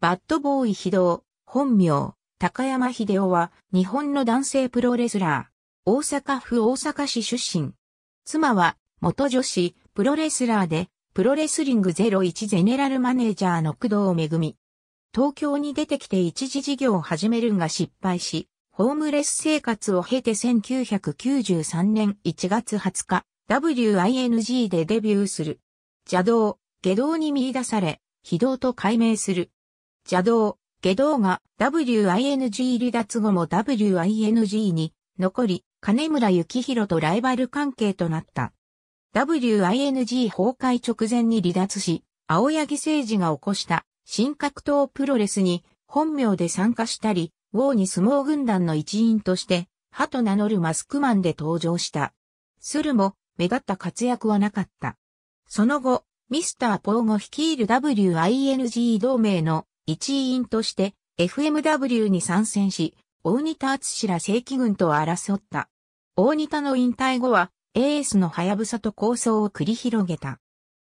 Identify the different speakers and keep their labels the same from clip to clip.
Speaker 1: バッドボーイ非道、本名、高山秀夫は、日本の男性プロレスラー。大阪府大阪市出身。妻は、元女子、プロレスラーで、プロレスリング01ゼネラルマネージャーの工藤恵み。東京に出てきて一時事業を始めるが失敗し、ホームレス生活を経て1993年1月20日、WING でデビューする。邪道、下道に見出され、非道と改名する。邪道、下道が WING 離脱後も WING に残り、金村幸宏とライバル関係となった。WING 崩壊直前に離脱し、青柳政治が起こした新格闘プロレスに本名で参加したり、ウォーに相撲軍団の一員として、ハと名乗るマスクマンで登場した。するも、目立った活躍はなかった。その後、ミスター・ポーゴ率いる WING 同盟の一員として FMW に参戦し、大仁田敦氏ら正規軍と争った。大仁田の引退後は、エースのはやぶさと構想を繰り広げた。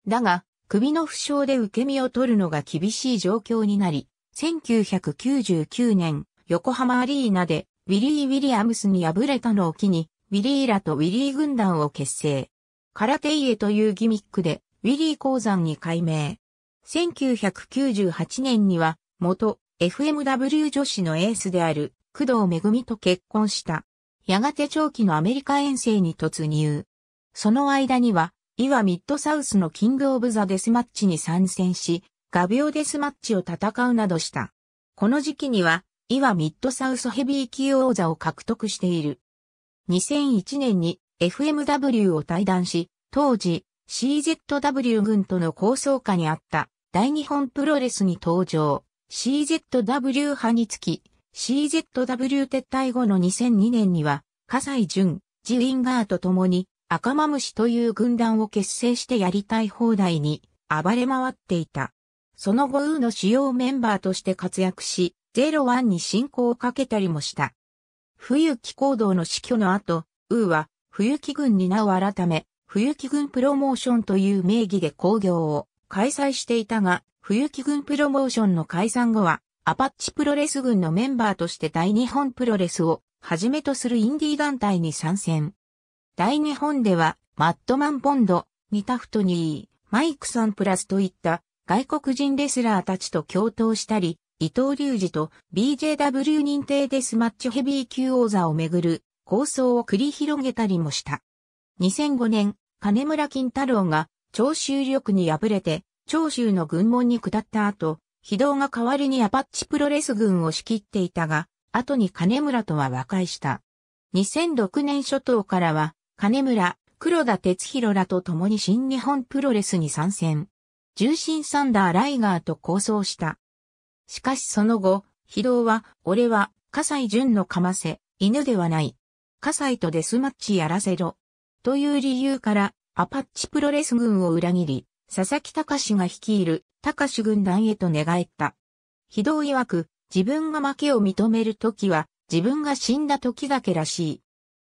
Speaker 1: だが、首の負傷で受け身を取るのが厳しい状況になり、1999年、横浜アリーナで、ウィリー・ウィリアムスに敗れたのを機に、ウィリーらとウィリー軍団を結成。空手家というギミックで、ウィリー鉱山に改名。1998年には、元 FMW 女子のエースである工藤恵と結婚した。やがて長期のアメリカ遠征に突入。その間には、イワミッドサウスのキングオブザデスマッチに参戦し、画鋲デスマッチを戦うなどした。この時期には、イワミッドサウスヘビー級王座を獲得している。2001年に FMW を退団し、当時 CZW 軍との構想下にあった大日本プロレスに登場、CZW 派につき、CZW 撤退後の2002年には、笠井淳、ジウィンガーと共に、赤間虫という軍団を結成してやりたい放題に、暴れ回っていた。その後、ウーの主要メンバーとして活躍し、ゼロワンに進行をかけたりもした。冬木行動の死去の後、ウーは、冬木軍に名を改め、冬木軍プロモーションという名義で工業を開催していたが、冬季軍プロモーションの解散後は、アパッチプロレス軍のメンバーとして大日本プロレスをはじめとするインディー団体に参戦。大日本では、マットマン・ポンド、ニタフトニー、マイクさんプラスといった外国人レスラーたちと共闘したり、伊藤隆二と BJW 認定デスマッチヘビー級王座をめぐる構想を繰り広げたりもした。2005年、金村金太郎が長州力に敗れて、長州の軍門に下った後、非道が代わりにアパッチプロレス軍を仕切っていたが、後に金村とは和解した。2006年初頭からは、金村、黒田哲弘らと共に新日本プロレスに参戦。重心サンダー・ライガーと構想した。しかしその後、非道は、俺は、笠西淳のかませ、犬ではない。笠西とデスマッチやらせろ。という理由から、アパッチプロレス軍を裏切り、佐々木隆が率いる隆軍団へと寝返った。非道曰く、自分が負けを認めるときは、自分が死んだ時だけらし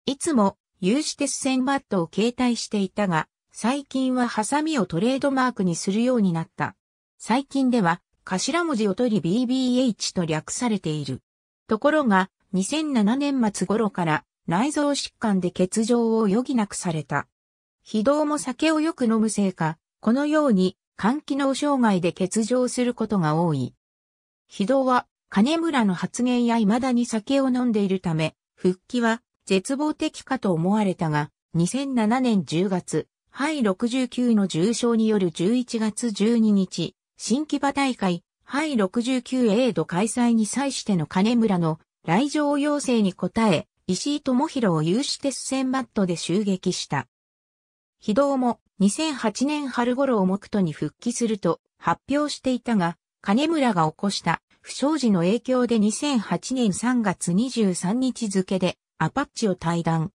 Speaker 1: い。いつも、有刺鉄線バットを携帯していたが、最近はハサミをトレードマークにするようになった。最近では、頭文字を取り BBH と略されている。ところが、2007年末頃から内臓疾患で欠場を余儀なくされた。非道も酒をよく飲むせいか、このように肝機能障害で欠場することが多い。非道は金村の発言や未だに酒を飲んでいるため、復帰は絶望的かと思われたが、2007年10月、肺69の重症による11月12日、新木場大会、肺 69A 度開催に際しての金村の来場要請に応え、石井智弘を有志鉄線バットで襲撃した。非道も2008年春頃を目途に復帰すると発表していたが、金村が起こした不祥事の影響で2008年3月23日付でアパッチを退団。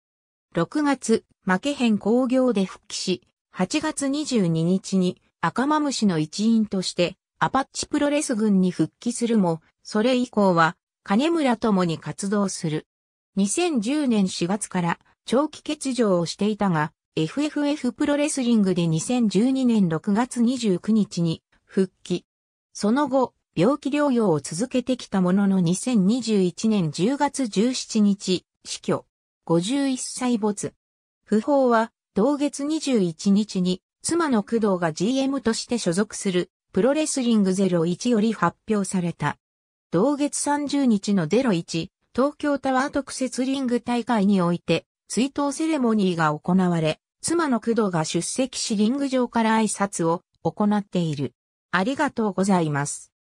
Speaker 1: 6月、負けへん工業で復帰し、8月22日に赤マムシの一員としてアパッチプロレス軍に復帰するも、それ以降は金村ともに活動する。2010年4月から長期欠場をしていたが、FFF プロレスリングで2012年6月29日に復帰。その後、病気療養を続けてきたものの2021年10月17日、死去。51歳没。不法は、同月21日に、妻の工藤が GM として所属する、プロレスリング01より発表された。同月30日の01、東京タワー特設リング大会において、追悼セレモニーが行われ、妻の工藤が出席しリング上から挨拶を行っている。ありがとうございます。